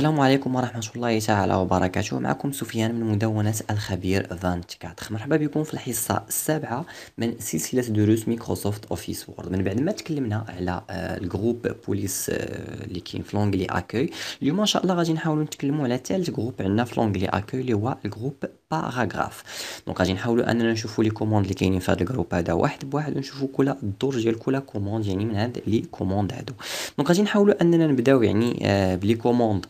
السلام عليكم ورحمة الله تعالى وبركاته معكم سفيان من مدونة الخبير 24 مرحبا بكم في الحصة السابعة من سلسلة دروس مايكروسوفت اوفيس وورد من بعد ما تكلمنا على آه، الجروب بوليس آه، اللي كاين في لونجلي اكوي اليوم ان شاء الله غادي نحاولوا نتكلموا على ثالث جروب عندنا في لونجلي اكوي اللي هو الجروب باراغراف دونك غادي نحاولوا اننا نشوفوا لي كوموند اللي كاينين في هذا الجروب هذا واحد بواحد ونشوفوا كل الدور ديال كل كوموند يعني من هاد لي كوموند هادو دونك غادي نحاولوا اننا نبداو يعني آه بلي كوموند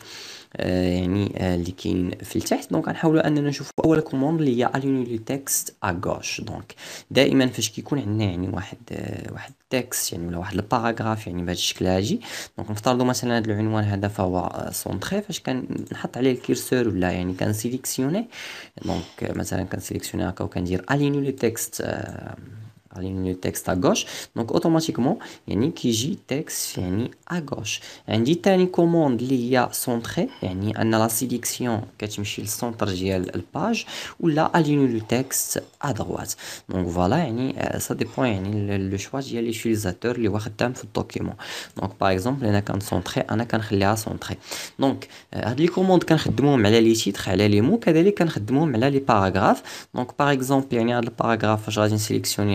آه، يعني آه، اللي كاين في التحت دونك غنحاولوا اننا نشوفوا اول كوموند اللي هي الينيو لو تكست ا غوش دونك دائما فاش كيكون عندنا يعني واحد آه، واحد تيكست يعني ولا واحد الباراغراف يعني بهذا الشكل هاجي دونك نفترضوا مثلا هذا العنوان هذا فهو سونتري فاش كنحط عليه الكيرسور ولا يعني كنسيليكسيوني دونك مثلا كنسيليكسيوني هكا وكندير الينيو لو تكست À l'inverse texte à gauche, donc automatiquement il y a un texte à gauche. Il y a une commande qui est centrée, qui est la sélection qui est centrée à la page, ou la ligne du texte à droite. Donc voilà, ça dépend du choix de l'utilisateur qui est en train de faire un document. Donc par exemple, il y a un centre, il y a un centre. Donc il y a une commande qui est en train de faire un titre, qui est en train de faire les paragraphes, Donc par exemple, il y a un paragraphe qui est en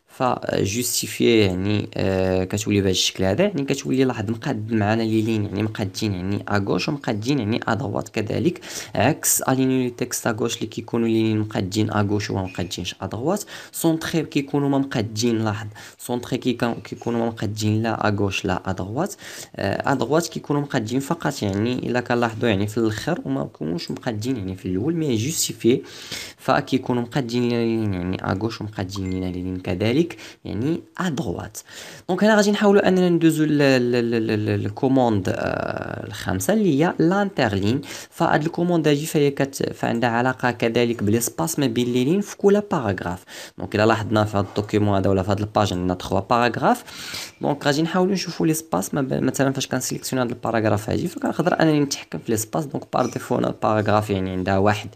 فجوستيفي يعني كتولي بهذا الشكل هذا يعني كتولي لاحظ مقاد معنا لي لين يعني مقادين يعني اغوش ومقادين يعني ادوات كذلك عكس الينيو لي تكست اغوش اللي كيكونوا لي لين مقادين اغوش وما مقادينش ادوات سونتري كيكونوا ما مقادين لاحظ سونتري كيكونوا ما مقادين لا اغوش لا ادوات آه ادوات كيكونوا مقادين فقط يعني الا كنلاحظوا يعني في الاخر وما كيكونوش مقادين يعني في الاول مي جوستيفي فكيكونوا مقادين لين يعني اغوش ومقادين لي لين كذلك كليك يعني ا دروات دونك هنا غادي نحاولوا اننا ندوزو الكوموند الخامسه اللي هي لانترلين فهاد الكوموند هادي فهي كت فعندها علاقه كذلك بالاسباس ما بين لي لين في كل باراغراف دونك الا لاحظنا في هاد الدوكيومون هذا ولا في هاد الباج عندنا 3 باراغراف دونك غادي نحاولوا نشوفوا لي سباس مثلا فاش كنسيليكسيون هاد الباراغراف هادي فكنقدر انني نتحكم في لي سباس دونك بار ديفو انا الباراغراف يعني عندها واحد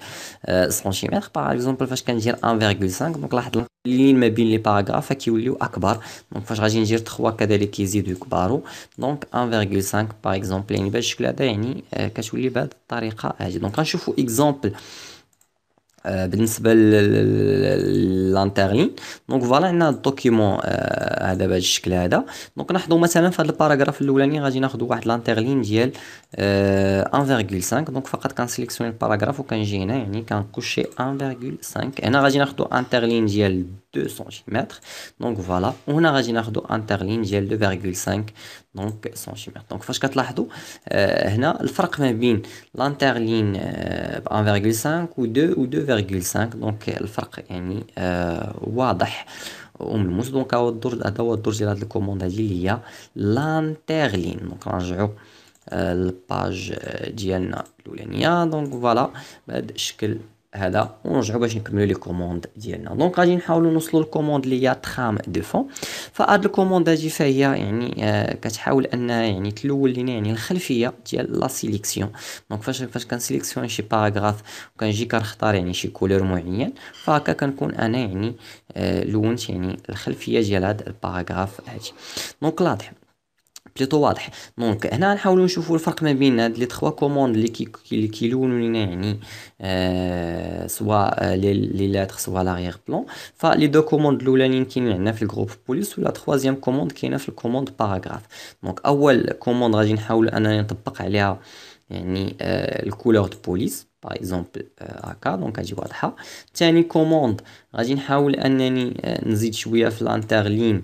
سنتيمتر باغ اكزومبل فاش كندير 1.5 دونك لاحظ اللين ما بين لي باراغراف كيوليو اكبر دونك فاش غادي ندير 3 كذلك كيزيدو يكبروا دونك 1.5 باغ اكزومبل يعني بهذا الشكل هذا يعني آه، كتولي بهذه الطريقه هادي دونك غنشوفوا اكزومبل آه، بالنسبه للانترلين دونك فوالا عندنا الدوكيمون آه، هذا بهذا الشكل هذا دونك ناخذوا مثلا في هذا الباراغراف الاولاني غادي ناخذ واحد لانترلين ديال 1.5 آه، دونك فقط كنسيليكسيون الباراغراف وكنجي هنا يعني كنكوشي 1.5 هنا غادي ناخذ انترلين ديال 200 cm donc voilà on a regardé notre interligne de 2,5 donc 100 cm donc faisons 4 l'ardo on a le frappe entre l'interligne 1,5 euh, ou 2 ou 2,5 donc le frappe est ni euh, wa da on me montre donc à 2 à 2,2 de la commande il y a l'interligne donc on a eu la page de euh, l'arnia donc voilà bah, هذا ونرجعوا باش نكملوا لي كوموند ديالنا دونك غادي نحاولوا نوصلوا للكوموند اللي هي تخام دو فون فهاد الكوموند هادي فهي يعني آه كتحاول انها يعني تلول لينا يعني الخلفيه ديال لا سيليكسيون دونك فاش فاش كنسيليكسيون شي باراغراف وكنجي كنختار يعني شي كولور معين فهكا كنكون انا يعني آه لونت يعني الخلفيه ديال هاد الباراغراف هادي دونك واضح بليطو واضح دونك هنا نحاولوا نشوفوا الفرق ما بين هاد لي تخوا كوموند لي كي كي كيلونوا لينا يعني آه سواء آه، لي لاتر سواء لاغيغ بلون فلي دو كوموند الاولانيين كاينين عندنا في الجروب بوليس ولا تخوازيام كوموند كاينه في الكوموند باراغراف دونك اول كوموند غادي نحاول انني نطبق عليها يعني آه الكولور دو بوليس باغ اكزومبل آه، هكا دونك غادي واضحه ثاني كوموند غادي نحاول انني آه نزيد شويه في الانترلين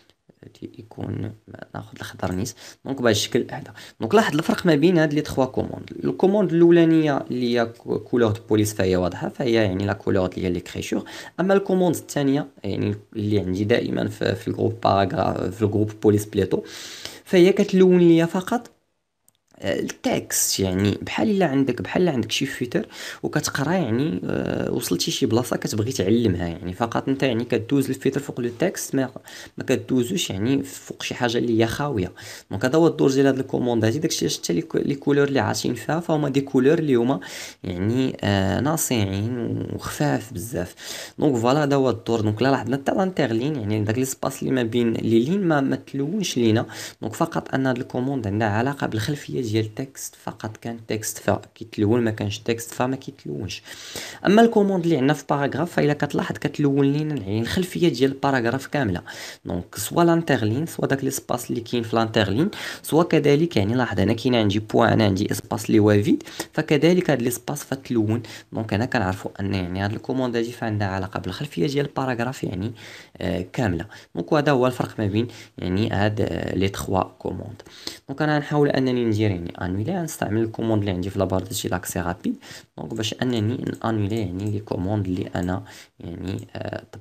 هادي يكون ناخذ الخضر نيس دونك بهذا الشكل هذا دونك لاحظ الفرق ما بين هاد لي تخوا كوموند الكوموند الاولانيه اللي هي كولور دو بوليس فهي واضحه فهي يعني لا كولور اللي هي لي كريشور اما الكوموند الثانيه يعني اللي عندي دائما في, في الجروب باراغراف في الجروب بوليس بليتو فهي كتلون ليا فقط آه، التاكس يعني بحال الا عندك بحال عندك شي فيتر وكتقرا يعني آه، وصلتي شي بلاصه كتبغي تعلمها يعني فقط انت يعني كدوز الفيتر فوق لو تاكس ما ما كدوزوش يعني فوق شي حاجه اللي هي خاويه دونك هذا هو الدور ديال هاد الكوموند هادي داكشي حتى لي كولور اللي عاطين فيها فهما دي كولور اللي هما يعني آه ناصعين وخفاف بزاف دونك فوالا هذا هو الدور دونك لا لاحظنا حتى لانتيرلين يعني داك ليسباس اللي ما بين لي لين ما ما تلونش لينا دونك فقط ان هاد الكوموند عندها علاقه بالخلفيه ديال تكست فقط كان تكست فا كيتلون ما كانش تكست فا ما كيتلونش اما الكوموند اللي عندنا في باراغراف فالا كتلاحظ كتلون لينا العين الخلفيه ديال الباراغراف كامله دونك سوا لانترلين سوا داك ليسباس اللي كاين في لانترلين سوا كذلك يعني لاحظ انا كاين عندي بوان انا عندي اسباس لي هو فيد فكذلك هاد ليسباس فتلون دونك هنا كنعرفوا ان يعني هاد الكوموند هادي فعندها علاقه بالخلفيه ديال الباراغراف يعني آه كامله دونك هذا هو الفرق ما بين يعني هاد لي تخوا كوموند دونك انا غنحاول انني ندير يعني انولي غنستعمل الكوموند اللي عندي في لابار ديال شي لاكسي رابيد دونك باش انني انولي يعني لي كوموند اللي انا يعني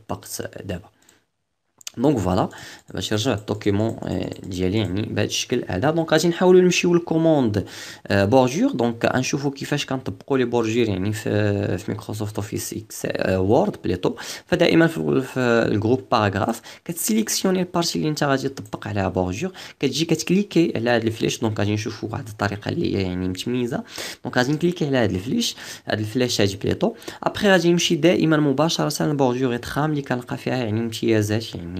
طبقت دابا دونك فوالا باش يرجع الدوكيمون ديالي يعني بهذا الشكل هذا دونك غادي نحاولوا نمشيو للكوموند بورجور دونك غنشوفوا كيفاش كنطبقوا لي بورجور يعني في, في مايكروسوفت اوفيس اكس وورد بليتو فدائما في, الجروب باراغراف كتسيليكسيوني البارتي اللي انت غادي تطبق عليها بورجور كتجي كتكليكي على هاد الفليش دونك غادي نشوفوا واحد الطريقه اللي هي يعني متميزه دونك غادي نكليكي على هاد الفليش هاد الفليش هاد بليتو ابخي غادي نمشي دائما مباشره للبورجور اتخام اللي كنلقى فيها يعني امتيازات يعني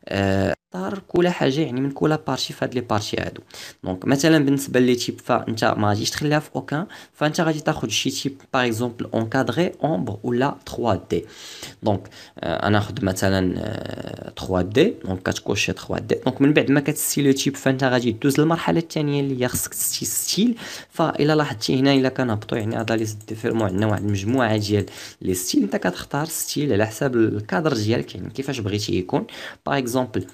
آه، طار كل حاجه يعني من كل بارتي فهاد لي بارتي هادو دونك مثلا بالنسبه لي تيب فانت ما غاديش تخليها في اوكان فانت غادي تاخد شي تيب باغ اكزومبل كادري اومبر ولا 3 دي دونك انا ناخد مثلا 3 دي دونك كتكوشي 3 دي دونك من بعد ما كتسي لو تيب فانت غادي دوز للمرحله الثانيه اللي هي خصك تسي ستيل فالا لاحظتي هنا الا كنهبطو يعني هذا لي ديفيرمون عندنا واحد المجموعه ديال لي ستيل انت كتختار ستيل على حساب الكادر ديالك يعني كيفاش بغيتي يكون باغ اكزومبل اكزومبل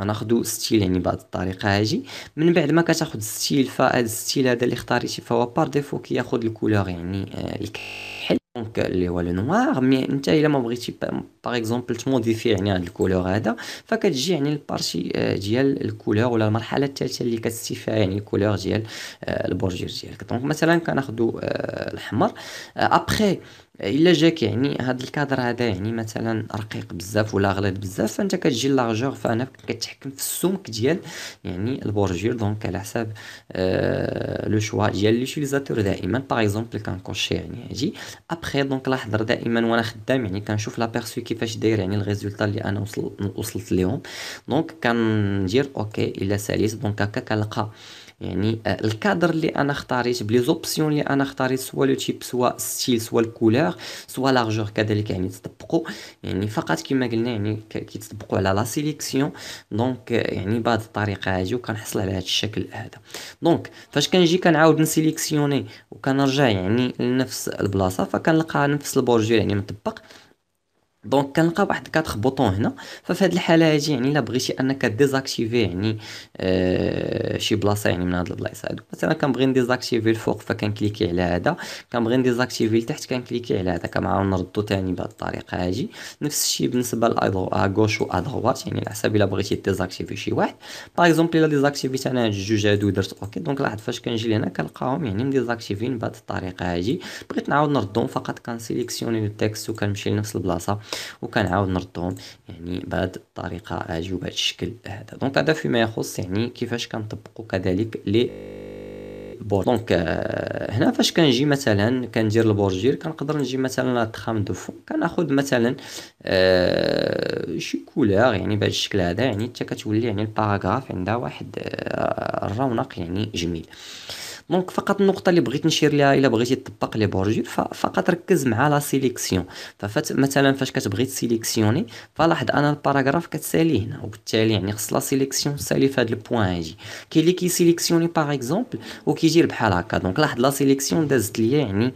غناخدو ستيل يعني بهاد الطريقه هاجي من بعد ما كتاخد ستيل فهاد ستيل هذا اللي اختاريتي فهو بار ديفو كياخد الكولور يعني الكحل دونك اللي هو لو نوار مي انت الا ما بغيتي باغ اكزومبل تموديفي يعني هاد الكولور هذا فكتجي يعني البارشي ديال الكولور ولا المرحله الثالثه اللي فيها يعني الكولور ديال البرجير ديالك دونك مثلا كناخدو الاحمر ابخي الا جاك يعني هاد الكادر هذا يعني مثلا رقيق بزاف ولا غليظ بزاف فانت كتجي لارجور فانا كتحكم في السمك ديال يعني البورجير دونك على حساب آه، لو شوا ديال ليوتيليزاتور دائما باغ اكزومبل كنكوشي يعني هادي ابخي دونك لاحظر دائما وانا خدام يعني كنشوف بيرسو كيفاش داير يعني الريزولتا اللي انا وصل وصلت ليهم دونك كندير اوكي الا ساليت دونك هكا كنلقى يعني آه، الكادر اللي انا اختاريت بلي زوبسيون اللي انا اختاريت سوا لو تيب سوا ستيل سوا الكولور سوا لارجور كذلك يعني تطبقوا يعني فقط كما قلنا يعني كيتطبقوا على لا سيليكسيون دونك آه، يعني بهذه الطريقه هذه وكنحصل على هذا الشكل هذا دونك فاش كنجي كنعاود نسيليكسيوني وكنرجع يعني لنفس البلاصه فكنلقى نفس البورجي يعني مطبق دونك كنلقى واحد كاتخ بوطون هنا ففي هذه الحاله هادي يعني الا بغيتي انك ديزاكتيفي يعني آه شي بلاصه يعني من هاد البلايص هادو مثلا كنبغي نديزاكتيفي الفوق فكنكليكي على هذا كنبغي نديزاكتيفي لتحت كنكليكي على هذا كنعاود نردو ثاني بهذه الطريقه هادي نفس الشيء بالنسبه آه، و ا دروات يعني على حساب الا بغيتي ديزاكتيفي شي واحد باغ اكزومبل الا ديزاكتيفيت انا هاد الجوج هادو درت اوكي دونك لاحظ فاش كنجي لهنا كنلقاهم يعني مديزاكتيفين بهاد الطريقه هادي بغيت نعاود نردهم فقط كنسيليكسيوني لو وكنمشي لنفس البلاصه وكنعاود نردهم يعني بهاد الطريقه هذه وبهذا الشكل هذا دونك هذا فيما يخص يعني كيفاش كنطبقوا كذلك لي بور دونك آه، هنا فاش كنجي مثلا كندير البورجير كنقدر نجي مثلا لا تخام دو فون كناخذ مثلا آه شي كولور يعني بهذا الشكل هذا يعني حتى كتولي يعني الباراغراف عندها واحد آه الرونق يعني جميل دونك فقط النقطه اللي بغيت نشير ليها الا بغيتي تطبق لي بورجيو فقط ركز مع لا سيليكسيون فمثلا فاش كتبغي تسيليكسيوني فلاحظ انا الباراغراف كتسالي هنا وبالتالي يعني خص لا سيليكسيون تسالي في هذا البوان هادي كاين اللي كيسيليكسيوني باغ اكزومبل وكيجي بحال هكا دونك لاحظ لا سيليكسيون دازت ليا يعني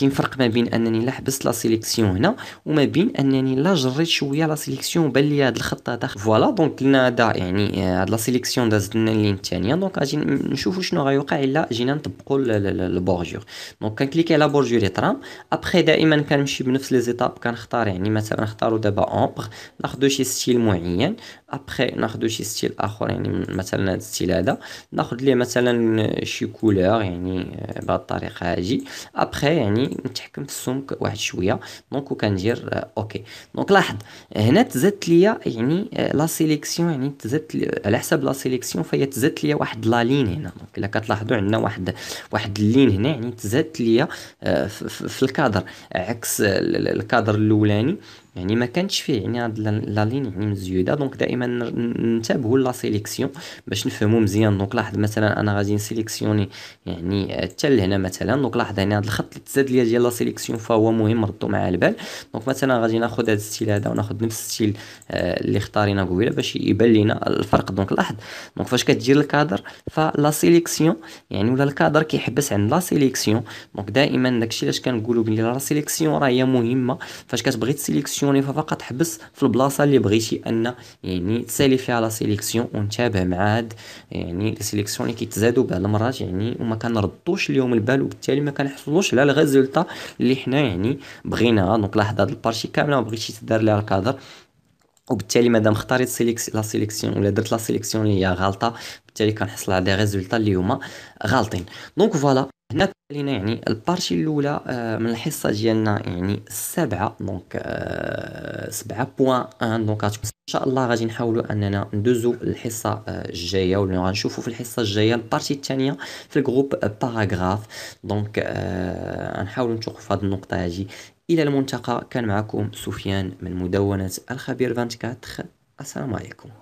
كاين فرق ما بين انني لا حبست لا سيليكسيون هنا وما بين انني لا جريت شويه لا سيليكسيون بان لي هاد الخط هذا فوالا دونك قلنا هذا يعني هاد لا سيليكسيون دازت لنا لين الثانيه دونك اجي نشوفوا شنو غيوقع الا جينا نطبقوا البورجور دونك كنكليكي على بورجور ترام ابخي دائما كنمشي بنفس لي زيتاب كنختار يعني مثلا نختاروا دابا اونبر ناخذوا شي ستيل معين ابخي ناخذوا شي ستيل اخر يعني مثلا هذا الستيل هذا ناخذ ليه مثلا شي كولور يعني آه، بهذه الطريقه هاجي ابخي يعني نتحكم في السمك واحد شويه دونك وكندير آه، اوكي دونك لاحظ هنا تزاد ليا يعني آه، لا سيليكسيون يعني تزاد على حسب لا سيليكسيون فهي تزاد ليا واحد لا لين هنا دونك الا كتلاحظوا عندنا واحد واحد واحد اللين هنا يعني تزادت ليا آه، في الكادر عكس الكادر الاولاني يعني ما كانتش فيه يعني هاد لا لين يعني مزيوده دونك دائما ننتبهوا لا سيليكسيون باش نفهموا مزيان دونك لاحظ مثلا انا غادي نسيليكسيوني يعني حتى لهنا مثلا دونك لاحظ هنا هاد الخط اللي تزاد ليا ديال لا سيليكسيون فهو مهم ردوا مع البال دونك مثلا غادي ناخذ هاد الستيل هذا وناخذ نفس الستيل آه، اللي اختارينا قبيله باش يبان لينا الفرق دونك لاحظ دونك فاش كتجي الكادر فلا سيليكسيون يعني ولا الكادر كيحبس عند لا سيليكسيون دونك دائما داكشي علاش كنقولوا بلي لا سيليكسيون راه هي مهمه فاش كتبغي تسيليكسيون سيليكسيوني ففقط حبس في البلاصه اللي بغيتي ان يعني تسالي فيها لا سيليكسيون ونتابع مع هاد يعني لي سيليكسيون اللي كيتزادوا بعض المرات يعني وما كنردوش اليوم البال وبالتالي ما كنحصلوش على الريزولتا اللي حنا يعني بغيناها دونك لاحظ هاد البارشي كامله ما بغيتش تدار ليها الكادر وبالتالي مادام اختاريت سيليكس لا سيليكسيون ولا درت لا سيليكسيون اللي هي غلطه بالتالي كنحصل على دي ريزولتا اللي هما غالطين دونك فوالا هنا لينا يعني البارتي الاولى آه، من الحصه ديالنا يعني السبعه دونك سبعة بوان ان دونك ان شاء الله غادي نحاولوا اننا ندوزو الحصه آه، الجايه ولا غنشوفوا في الحصه الجايه البارتي الثانيه في الجروب باراغراف آه، دونك غنحاولوا نتوقفوا في هذه النقطه هذه الى الملتقى كان معكم سفيان من مدونه الخبير 24 السلام عليكم